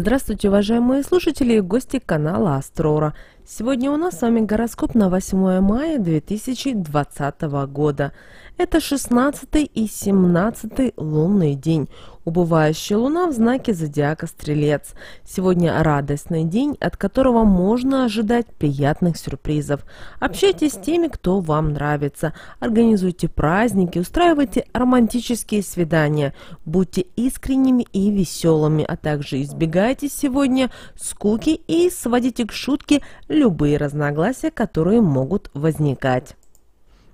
Здравствуйте, уважаемые слушатели и гости канала Астрора. Сегодня у нас с вами гороскоп на 8 мая 2020 года. Это 16 и 17 лунный день. Убывающая луна в знаке зодиака Стрелец. Сегодня радостный день, от которого можно ожидать приятных сюрпризов. Общайтесь с теми, кто вам нравится. Организуйте праздники, устраивайте романтические свидания. Будьте искренними и веселыми, а также избегайте сегодня скуки и сводите к шутке любые разногласия, которые могут возникать.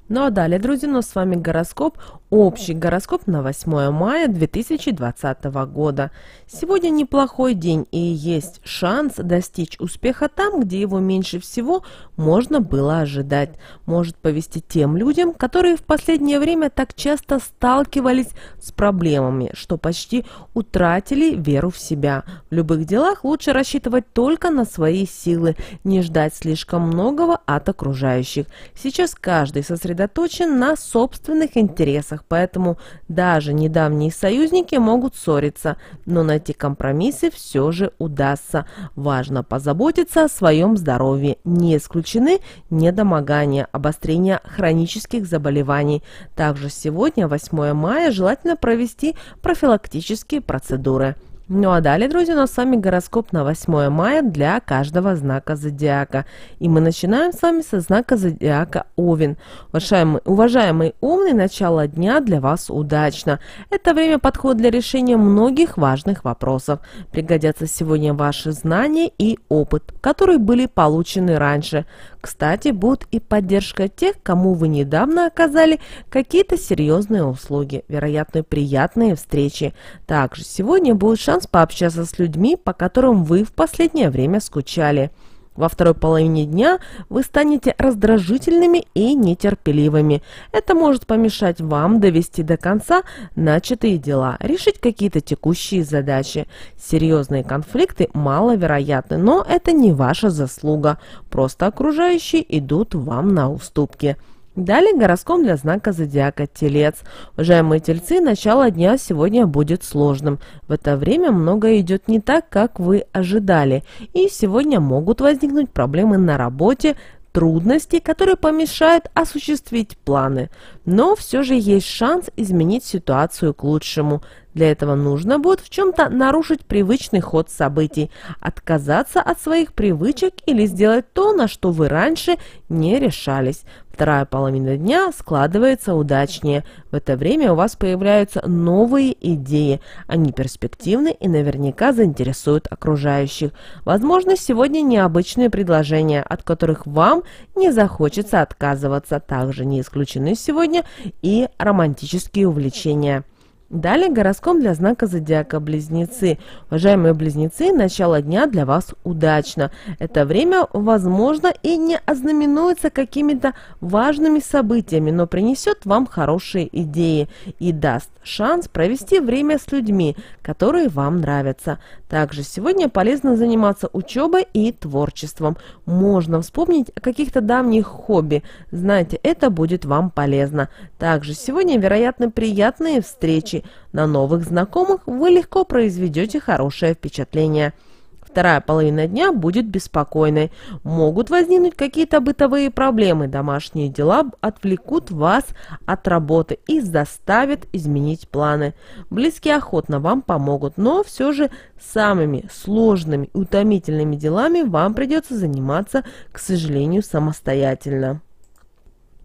Ну а далее, друзья, у нас с вами гороскоп Общий гороскоп на 8 мая 2020 года. Сегодня неплохой день и есть шанс достичь успеха там, где его меньше всего можно было ожидать. Может повести тем людям, которые в последнее время так часто сталкивались с проблемами, что почти утратили веру в себя. В любых делах лучше рассчитывать только на свои силы, не ждать слишком многого от окружающих. Сейчас каждый сосредоточен на собственных интересах интересах, поэтому даже недавние союзники могут ссориться, но найти компромиссы все же удастся. Важно позаботиться о своем здоровье. Не исключены недомогания, обострение хронических заболеваний. Также сегодня, 8 мая, желательно провести профилактические процедуры. Ну а далее, друзья, у нас с вами гороскоп на 8 мая для каждого знака зодиака. И мы начинаем с вами со знака зодиака Овен. Уважаемый, уважаемый Овны, начало дня для вас удачно. Это время подходит для решения многих важных вопросов. Пригодятся сегодня ваши знания и опыт, которые были получены раньше. Кстати, будет и поддержка тех, кому вы недавно оказали какие-то серьезные услуги, вероятно, приятные встречи. Также сегодня будет шанс шанс пообщаться с людьми, по которым вы в последнее время скучали. Во второй половине дня вы станете раздражительными и нетерпеливыми. Это может помешать вам довести до конца начатые дела, решить какие-то текущие задачи. Серьезные конфликты маловероятны, но это не ваша заслуга. Просто окружающие идут вам на уступки. Далее гороскоп для знака зодиака Телец. Уважаемые тельцы, начало дня сегодня будет сложным. В это время многое идет не так, как вы ожидали. И сегодня могут возникнуть проблемы на работе, трудности, которые помешают осуществить планы. Но все же есть шанс изменить ситуацию к лучшему. Для этого нужно будет в чем-то нарушить привычный ход событий, отказаться от своих привычек или сделать то, на что вы раньше не решались. Вторая половина дня складывается удачнее. В это время у вас появляются новые идеи. Они перспективны и наверняка заинтересуют окружающих. Возможно, сегодня необычные предложения, от которых вам не захочется отказываться. Также не исключены сегодня и романтические увлечения. Далее гороскоп для знака зодиака Близнецы. Уважаемые близнецы, начало дня для вас удачно. Это время, возможно, и не ознаменуется какими-то важными событиями, но принесет вам хорошие идеи и даст шанс провести время с людьми, которые вам нравятся. Также сегодня полезно заниматься учебой и творчеством. Можно вспомнить о каких-то давних хобби. Знаете, это будет вам полезно. Также сегодня, вероятно, приятные встречи встречи, на новых знакомых вы легко произведете хорошее впечатление. Вторая половина дня будет беспокойной. Могут возникнуть какие-то бытовые проблемы, домашние дела отвлекут вас от работы и заставят изменить планы. Близкие охотно вам помогут, но все же самыми сложными и утомительными делами вам придется заниматься, к сожалению, самостоятельно.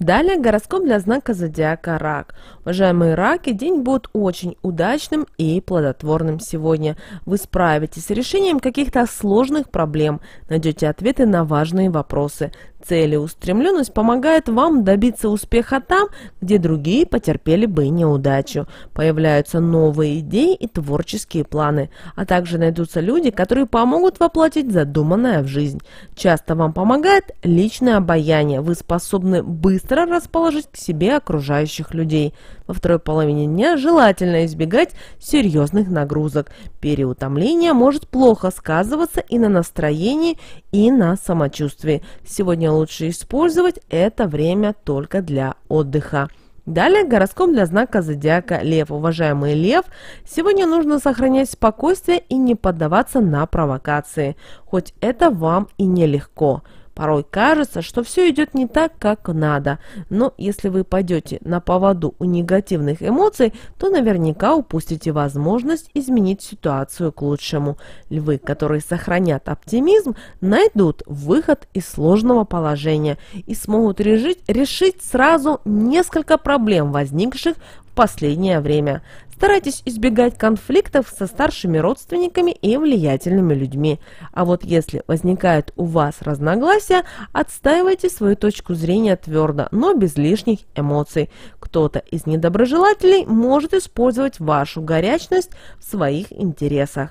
Далее гороскоп для знака зодиака Рак. Уважаемые раки, день будет очень удачным и плодотворным сегодня. Вы справитесь с решением каких-то сложных проблем, найдете ответы на важные вопросы, Целеустремленность помогает вам добиться успеха там, где другие потерпели бы неудачу. Появляются новые идеи и творческие планы, а также найдутся люди, которые помогут воплотить задуманное в жизнь. Часто вам помогает личное обаяние. Вы способны быстро расположить к себе окружающих людей. Во второй половине дня желательно избегать серьезных нагрузок. Переутомление может плохо сказываться и на настроении, и на самочувствии. Сегодня лучше использовать это время только для отдыха. Далее гороскоп для знака зодиака Лев. Уважаемый Лев, сегодня нужно сохранять спокойствие и не поддаваться на провокации, хоть это вам и нелегко. легко. Порой кажется, что все идет не так, как надо, но если вы пойдете на поводу у негативных эмоций, то наверняка упустите возможность изменить ситуацию к лучшему. Львы, которые сохранят оптимизм, найдут выход из сложного положения и смогут решить, решить сразу несколько проблем, возникших в последнее время. Старайтесь избегать конфликтов со старшими родственниками и влиятельными людьми. А вот если возникает у вас разногласия, отстаивайте свою точку зрения твердо, но без лишних эмоций. Кто-то из недоброжелателей может использовать вашу горячность в своих интересах.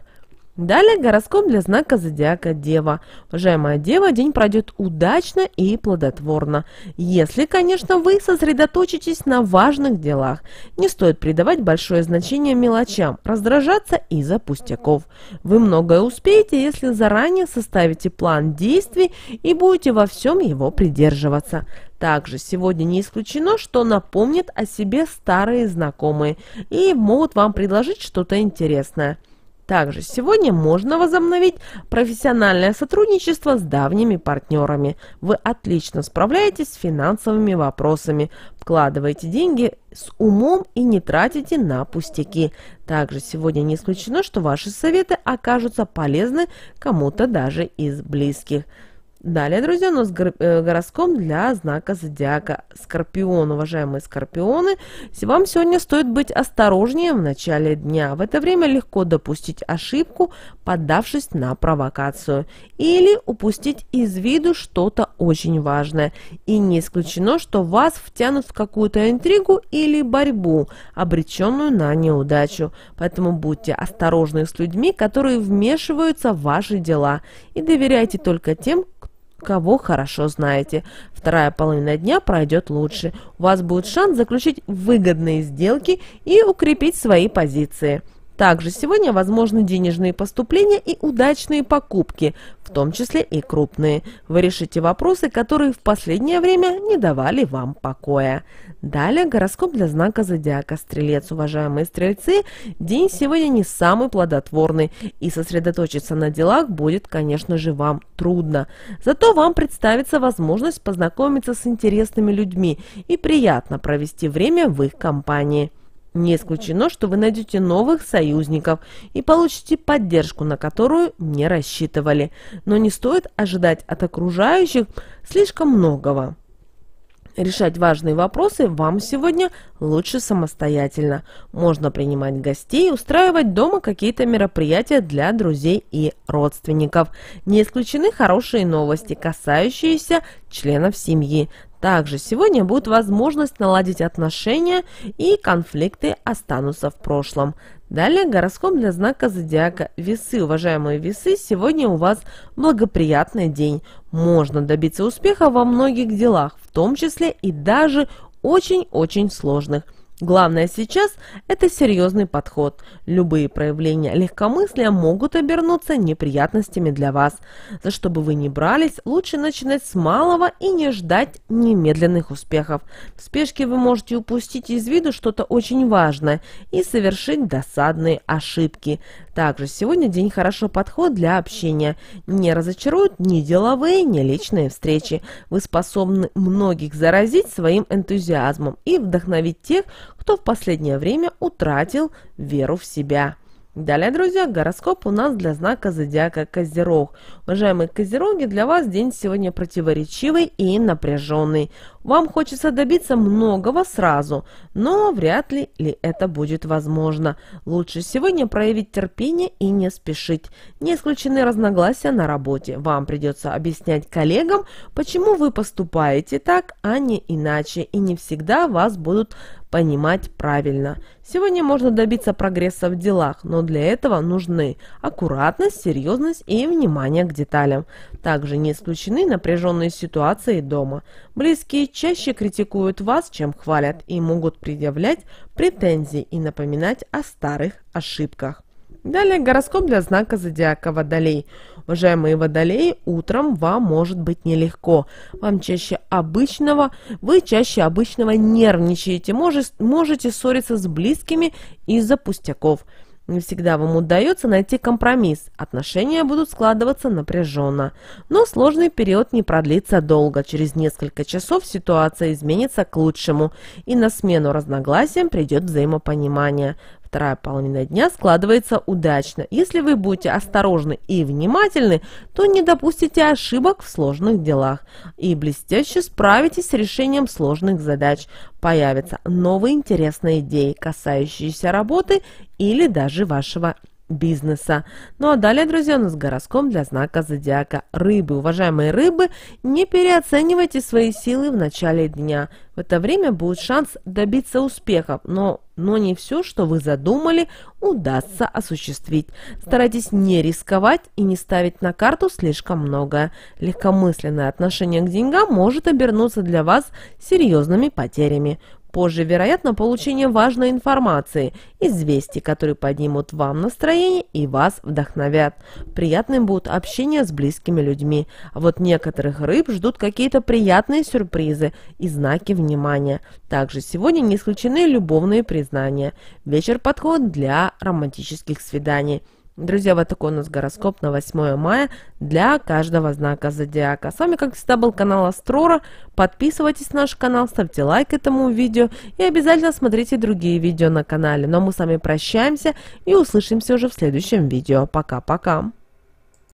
Далее гороскоп для знака зодиака Дева. Уважаемая Дева, день пройдет удачно и плодотворно, если, конечно, вы сосредоточитесь на важных делах. Не стоит придавать большое значение мелочам, раздражаться из-за пустяков. Вы многое успеете, если заранее составите план действий и будете во всем его придерживаться. Также сегодня не исключено, что напомнят о себе старые знакомые и могут вам предложить что-то интересное. Также сегодня можно возобновить профессиональное сотрудничество с давними партнерами. Вы отлично справляетесь с финансовыми вопросами, вкладываете деньги с умом и не тратите на пустяки. Также сегодня не исключено, что ваши советы окажутся полезны кому-то даже из близких. Далее, друзья, у нас э, гороскоп для знака зодиака Скорпион. Уважаемые Скорпионы, вам сегодня стоит быть осторожнее в начале дня. В это время легко допустить ошибку, поддавшись на провокацию. Или упустить из виду что-то очень важное. И не исключено, что вас втянут в какую-то интригу или борьбу, обреченную на неудачу. Поэтому будьте осторожны с людьми, которые вмешиваются в ваши дела. И доверяйте только тем, кого хорошо знаете. Вторая половина дня пройдет лучше. У вас будет шанс заключить выгодные сделки и укрепить свои позиции. Также сегодня возможны денежные поступления и удачные покупки, в том числе и крупные. Вы решите вопросы, которые в последнее время не давали вам покоя. Далее гороскоп для знака зодиака Стрелец. Уважаемые стрельцы, день сегодня не самый плодотворный, и сосредоточиться на делах будет, конечно же, вам трудно. Зато вам представится возможность познакомиться с интересными людьми и приятно провести время в их компании. Не исключено, что вы найдете новых союзников и получите поддержку, на которую не рассчитывали. Но не стоит ожидать от окружающих слишком многого. Решать важные вопросы вам сегодня лучше самостоятельно. Можно принимать гостей, устраивать дома какие-то мероприятия для друзей и родственников. Не исключены хорошие новости, касающиеся членов семьи. Также сегодня будет возможность наладить отношения и конфликты останутся в прошлом. Далее гороскоп для знака зодиака Весы. Уважаемые Весы, сегодня у вас благоприятный день. Можно добиться успеха во многих делах, в том числе и даже очень-очень сложных. Главное сейчас – это серьезный подход. Любые проявления легкомыслия могут обернуться неприятностями для вас. За что бы вы ни брались, лучше начинать с малого и не ждать немедленных успехов. В спешке вы можете упустить из виду что-то очень важное и совершить досадные ошибки. Также сегодня день хорошо подходит для общения. Не разочаруют ни деловые, ни личные встречи. Вы способны многих заразить своим энтузиазмом и вдохновить тех, кто в последнее время утратил веру в себя. Далее, друзья, гороскоп у нас для знака зодиака Козерог. Уважаемые Козероги, для вас день сегодня противоречивый и напряженный. Вам хочется добиться многого сразу, но вряд ли ли это будет возможно. Лучше сегодня проявить терпение и не спешить. Не исключены разногласия на работе. Вам придется объяснять коллегам, почему вы поступаете так, а не иначе, и не всегда вас будут понимать правильно. Сегодня можно добиться прогресса в делах, но для этого нужны аккуратность, серьезность и внимание к деталям. Также не исключены напряженные ситуации дома. Близкие чаще критикуют вас, чем хвалят, и могут предъявлять претензии и напоминать о старых ошибках. Далее гороскоп для знака зодиака Водолей. Уважаемые водолеи, утром вам может быть нелегко. Вам чаще обычного, вы чаще обычного нервничаете, можете, можете ссориться с близкими из-за пустяков. Не всегда вам удается найти компромисс, отношения будут складываться напряженно. Но сложный период не продлится долго, через несколько часов ситуация изменится к лучшему, и на смену разногласиям придет взаимопонимание. Вторая половина дня складывается удачно. Если вы будете осторожны и внимательны, то не допустите ошибок в сложных делах и блестяще справитесь с решением сложных задач. Появятся новые интересные идеи, касающиеся работы или даже вашего бизнеса. Ну а далее, друзья, у нас гороскоп для знака зодиака рыбы. Уважаемые рыбы, не переоценивайте свои силы в начале дня. В это время будет шанс добиться успехов, но, но не все, что вы задумали, удастся осуществить. Старайтесь не рисковать и не ставить на карту слишком многое. Легкомысленное отношение к деньгам может обернуться для вас серьезными потерями. Позже, вероятно, получение важной информации, известий, которые поднимут вам настроение и вас вдохновят. Приятным будут общение с близкими людьми. А вот некоторых рыб ждут какие-то приятные сюрпризы и знаки внимания. Также сегодня не исключены любовные признания. Вечер подходит для романтических свиданий. Друзья, вот такой у нас гороскоп на 8 мая для каждого знака зодиака. С вами, как всегда, был канал Астрора. Подписывайтесь на наш канал, ставьте лайк этому видео и обязательно смотрите другие видео на канале. Но ну, а мы с вами прощаемся и услышимся уже в следующем видео. Пока-пока!